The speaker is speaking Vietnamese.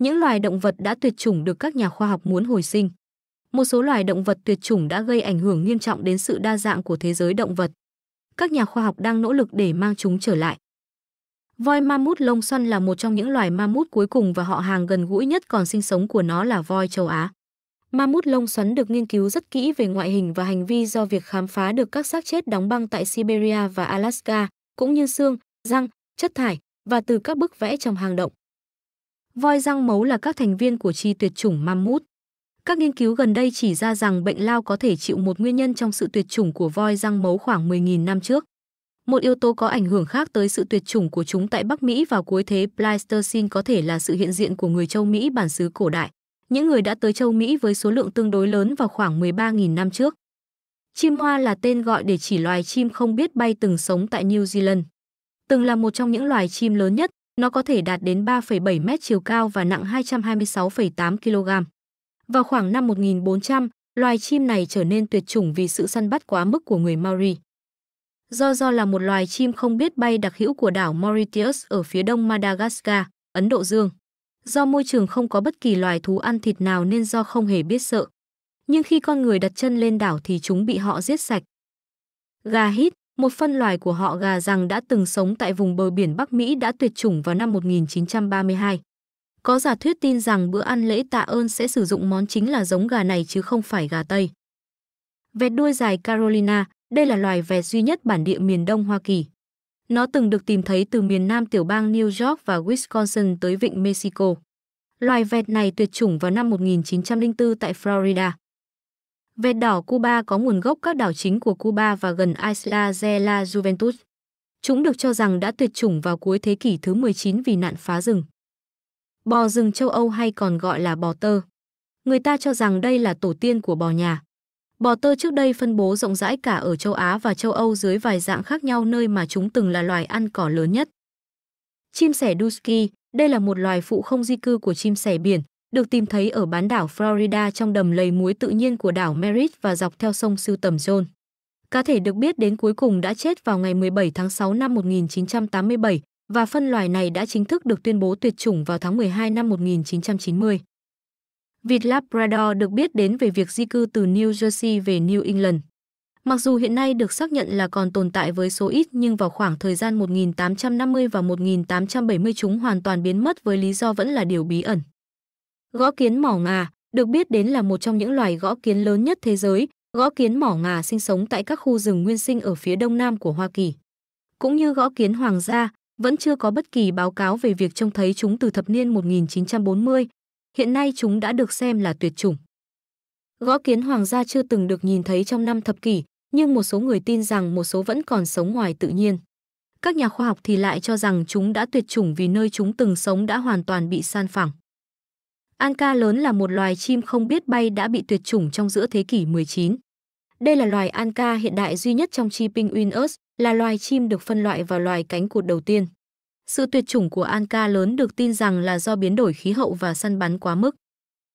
những loài động vật đã tuyệt chủng được các nhà khoa học muốn hồi sinh. Một số loài động vật tuyệt chủng đã gây ảnh hưởng nghiêm trọng đến sự đa dạng của thế giới động vật. Các nhà khoa học đang nỗ lực để mang chúng trở lại. Voi ma mút lông xoăn là một trong những loài ma mút cuối cùng và họ hàng gần gũi nhất còn sinh sống của nó là voi châu Á. Ma mút lông xoắn được nghiên cứu rất kỹ về ngoại hình và hành vi do việc khám phá được các xác chết đóng băng tại Siberia và Alaska, cũng như xương, răng, chất thải và từ các bức vẽ trong hang động. Voi răng mấu là các thành viên của chi tuyệt chủng mammut. Các nghiên cứu gần đây chỉ ra rằng bệnh lao có thể chịu một nguyên nhân trong sự tuyệt chủng của voi răng mấu khoảng 10.000 năm trước. Một yếu tố có ảnh hưởng khác tới sự tuyệt chủng của chúng tại Bắc Mỹ vào cuối thế Pleistocene có thể là sự hiện diện của người châu Mỹ bản xứ cổ đại, những người đã tới châu Mỹ với số lượng tương đối lớn vào khoảng 13.000 năm trước. Chim hoa là tên gọi để chỉ loài chim không biết bay từng sống tại New Zealand. Từng là một trong những loài chim lớn nhất, nó có thể đạt đến 3,7 mét chiều cao và nặng 226,8 kg. Vào khoảng năm 1400, loài chim này trở nên tuyệt chủng vì sự săn bắt quá mức của người Maori. Do do là một loài chim không biết bay đặc hữu của đảo Mauritius ở phía đông Madagascar, Ấn Độ Dương. Do môi trường không có bất kỳ loài thú ăn thịt nào nên do không hề biết sợ. Nhưng khi con người đặt chân lên đảo thì chúng bị họ giết sạch. Gà hít một phân loài của họ gà rằng đã từng sống tại vùng bờ biển Bắc Mỹ đã tuyệt chủng vào năm 1932. Có giả thuyết tin rằng bữa ăn lễ tạ ơn sẽ sử dụng món chính là giống gà này chứ không phải gà Tây. Vẹt đuôi dài Carolina, đây là loài vẹt duy nhất bản địa miền Đông Hoa Kỳ. Nó từng được tìm thấy từ miền Nam tiểu bang New York và Wisconsin tới vịnh Mexico. Loài vẹt này tuyệt chủng vào năm 1904 tại Florida. Vẹt đỏ Cuba có nguồn gốc các đảo chính của Cuba và gần Isla de la Juventud. Chúng được cho rằng đã tuyệt chủng vào cuối thế kỷ thứ 19 vì nạn phá rừng. Bò rừng châu Âu hay còn gọi là bò tơ. Người ta cho rằng đây là tổ tiên của bò nhà. Bò tơ trước đây phân bố rộng rãi cả ở châu Á và châu Âu dưới vài dạng khác nhau nơi mà chúng từng là loài ăn cỏ lớn nhất. Chim sẻ Dusky, đây là một loài phụ không di cư của chim sẻ biển, được tìm thấy ở bán đảo Florida trong đầm lầy muối tự nhiên của đảo Merritt và dọc theo sông sưu tầm John. Cá thể được biết đến cuối cùng đã chết vào ngày 17 tháng 6 năm 1987 và phân loài này đã chính thức được tuyên bố tuyệt chủng vào tháng 12 năm 1990. Vịt Labrador được biết đến về việc di cư từ New Jersey về New England. Mặc dù hiện nay được xác nhận là còn tồn tại với số ít nhưng vào khoảng thời gian 1850 và 1870 chúng hoàn toàn biến mất với lý do vẫn là điều bí ẩn. Gõ kiến mỏ ngà, được biết đến là một trong những loài gõ kiến lớn nhất thế giới. Gõ kiến mỏ ngà sinh sống tại các khu rừng nguyên sinh ở phía đông nam của Hoa Kỳ. Cũng như gõ kiến hoàng gia, vẫn chưa có bất kỳ báo cáo về việc trông thấy chúng từ thập niên 1940. Hiện nay chúng đã được xem là tuyệt chủng. Gõ kiến hoàng gia chưa từng được nhìn thấy trong năm thập kỷ, nhưng một số người tin rằng một số vẫn còn sống ngoài tự nhiên. Các nhà khoa học thì lại cho rằng chúng đã tuyệt chủng vì nơi chúng từng sống đã hoàn toàn bị san phẳng. Anca lớn là một loài chim không biết bay đã bị tuyệt chủng trong giữa thế kỷ 19. Đây là loài Anca hiện đại duy nhất trong chi Pinguinus, là loài chim được phân loại vào loài cánh cụt đầu tiên. Sự tuyệt chủng của Anca lớn được tin rằng là do biến đổi khí hậu và săn bắn quá mức.